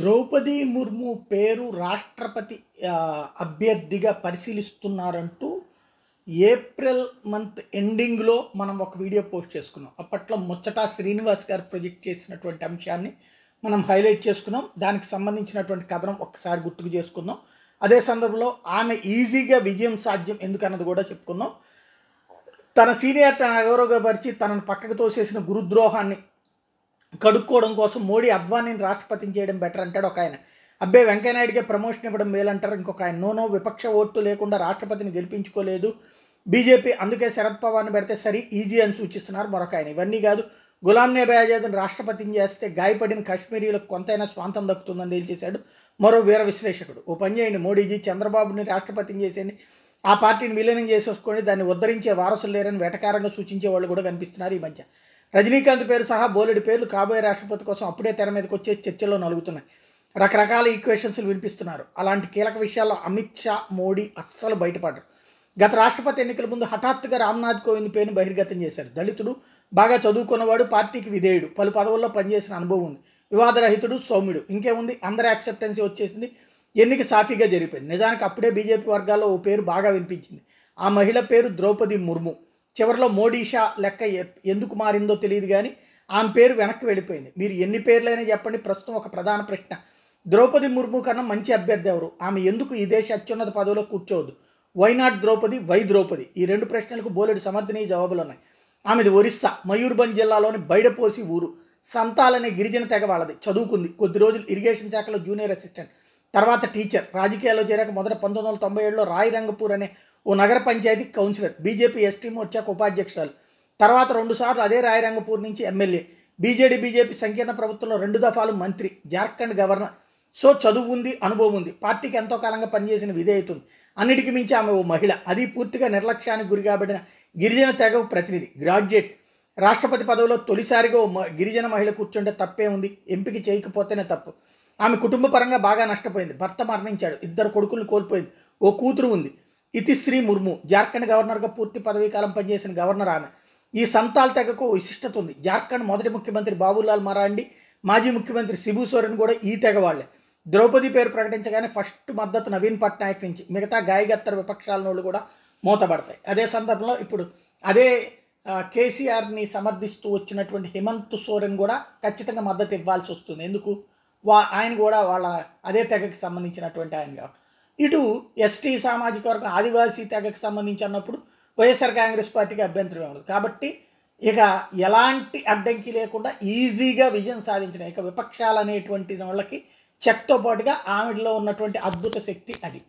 ద్రౌపది ముర్ము పేరు రాష్ట్రపతి అభ్యర్థిగా పరిశీలిస్తున్నారంటూ ఏప్రిల్ మంత్ ఎండింగ్లో మనం ఒక వీడియో పోస్ట్ చేసుకున్నాం అప్పట్లో ముచ్చట శ్రీనివాస్ గారు ప్రొజెక్ట్ చేసినటువంటి అంశాన్ని మనం హైలైట్ చేసుకున్నాం దానికి సంబంధించినటువంటి కథనం ఒక్కసారి గుర్తుకు చేసుకుందాం అదే సందర్భంలో ఆమె ఈజీగా విజయం సాధ్యం ఎందుకన్నది కూడా చెప్పుకుందాం తన సీనియర్ తన అగౌరవపరిచి తనను పక్కకు తోసేసిన గురుద్రోహాన్ని కడుక్కోవడం కోసం మోడీ అద్వానీని రాష్ట్రపతిని చేయడం బెటర్ అంటాడు ఒక ఆయన అబ్బే వెంకయ్యనాయుడికే ప్రమోషన్ ఇవ్వడం మేలంటారు ఇంకొక ఆయన నోనో విపక్ష ఓట్టు లేకుండా రాష్ట్రపతిని గెలిపించుకోలేదు బీజేపీ అందుకే శరద్ పవార్ని పెడితే సరి ఈజీ అని సూచిస్తున్నారు మరొక ఆయన ఇవన్నీ కాదు గులాం నబీ ఆజాద్ని రాష్ట్రపతిని చేస్తే గాయపడిన కాశ్మీరీలకు కొంతైనా స్వాంతం దక్కుతుందని తేల్చేశాడు మరో వీర విశ్లేషకుడు ఓ పని చేయండి మోడీజీ చంద్రబాబుని రాష్ట్రపతిని చేసేయండి ఆ పార్టీని విలీనం చేసేసుకొని దాన్ని ఉద్ధరించే వారసులు లేరని వెటకారంగా సూచించే వాళ్ళు కూడా కనిపిస్తున్నారు ఈ మధ్య రజనీకాంత్ పేరు సహా బోలెడు పేర్లు కాబోయే రాష్ట్రపతి కోసం అప్పుడే తెర మీదకి వచ్చే చర్చలో నలుగుతున్నాయి రకరకాల ఈక్వేషన్స్లు వినిపిస్తున్నారు అలాంటి కీలక విషయాల్లో అమిత్ షా మోడీ అస్సలు బయటపడరు గత రాష్ట్రపతి ఎన్నికల ముందు హఠాత్తుగా రామ్నాథ్ కోవింద్ పేరును బహిర్గతం చేశారు దళితుడు బాగా చదువుకున్నవాడు పార్టీకి విధేయుడు పలు పదవుల్లో పనిచేసిన అనుభవం ఉంది వివాదరహితుడు సౌమ్యుడు ఇంకేముంది అందరి యాక్సెప్టెన్సీ వచ్చేసింది ఎన్నిక సాఫీగా జరిగిపోయింది నిజానికి అప్పుడే బీజేపీ వర్గాల్లో ఓ పేరు బాగా వినిపించింది ఆ మహిళ పేరు ద్రౌపది ముర్ము చివరిలో మోడీషా లెక్క ఎందుకు మారిందో తెలియదు కానీ ఆమె పేరు వెనక్కి వెళ్ళిపోయింది మీరు ఎన్ని పేర్లైనా చెప్పండి ప్రస్తుతం ఒక ప్రధాన ప్రశ్న ద్రౌపది ముర్ము కన్నా మంచి అభ్యర్థి ఎవరు ఆమె ఎందుకు ఈ దేశ అత్యున్నత పదవిలో కూర్చోవద్దు వైనాట్ ద్రౌపది వై ద్రౌపది ఈ రెండు ప్రశ్నలకు బోలెడు సమర్థనీయ జవాబులు ఉన్నాయి ఆమెది ఒరిస్సా మయూర్భంజ్ జిల్లాలోని బైడపోసి ఊరు సంతాలనే గిరిజన తెగ వాళ్ళది చదువుకుంది కొద్ది రోజులు ఇరిగేషన్ శాఖలో జూనియర్ అసిస్టెంట్ తర్వాత టీచర్ రాజకీయాల్లో చేరాక మొదట పంతొమ్మిది వందల తొంభై ఏడులో రాయిరంగపూర్ అనే ఓ నగర పంచాయతీ కౌన్సిలర్ బీజేపీ ఎస్టీ మోర్చాకు ఉపాధ్యక్షురాలు తర్వాత రెండుసార్లు అదే రాయిరంగపూర్ నుంచి ఎమ్మెల్యే బీజేడీ బీజేపీ సంకీర్ణ ప్రభుత్వంలో రెండు దఫాలు మంత్రి జార్ఖండ్ గవర్నర్ సో చదువు ఉంది అనుభవం ఉంది పార్టీకి ఎంతో కాలంగా పనిచేసిన విధేయతుంది అన్నిటికీ మించి ఆమె ఓ మహిళ అది పూర్తిగా నిర్లక్ష్యానికి గురి కాబడిన గిరిజన తెగ ప్రతినిధి గ్రాడ్యుయేట్ రాష్ట్రపతి పదవిలో తొలిసారిగా ఓ గిరిజన మహిళ కూర్చుంటే తప్పే ఉంది ఎంపిక చేయకపోతేనే తప్పు ఆమె కుటుంబ పరంగా బాగా నష్టపోయింది భర్త మరణించాడు ఇద్దరు కొడుకులను కోల్పోయింది ఓ కూతురు ఉంది ఇతిశ్రీ ముర్ము జార్ఖండ్ గవర్నర్గా పూర్తి పదవీకాలం పనిచేసిన గవర్నర్ ఆమె ఈ సంతాల్ తెగకు విశిష్టత ఉంది జార్ఖండ్ మొదటి ముఖ్యమంత్రి బాబులాల్ మరాండి మాజీ ముఖ్యమంత్రి శిబు సోరెన్ కూడా ఈ తెగ వాళ్ళే ద్రౌపది పేరు ప్రకటించగానే ఫస్ట్ మద్దతు నవీన్ పట్నాయక్ నుంచి మిగతా గాయగత్తర్ విపక్షాల నోళ్ళు కూడా మూతపడతాయి అదే సందర్భంలో ఇప్పుడు అదే కేసీఆర్ని సమర్థిస్తూ వచ్చినటువంటి హేమంత్ సోరెన్ కూడా ఖచ్చితంగా మద్దతు ఇవ్వాల్సి వస్తుంది ఎందుకు వా ఆయన కూడా వాళ్ళ అదే తెగకి సంబంధించినటువంటి ఆయన ఇటు ఎస్టీ సామాజిక వర్గం ఆదివాసీ తెగకి సంబంధించి అన్నప్పుడు వైఎస్ఆర్ కాంగ్రెస్ పార్టీకి అభ్యంతరం ఉండదు కాబట్టి ఇక ఎలాంటి అడ్డంకి లేకుండా ఈజీగా విజయం సాధించిన ఇక విపక్షాలు అనేటువంటి వాళ్ళకి చెక్తో పాటుగా ఆమెలో ఉన్నటువంటి అద్భుత శక్తి అది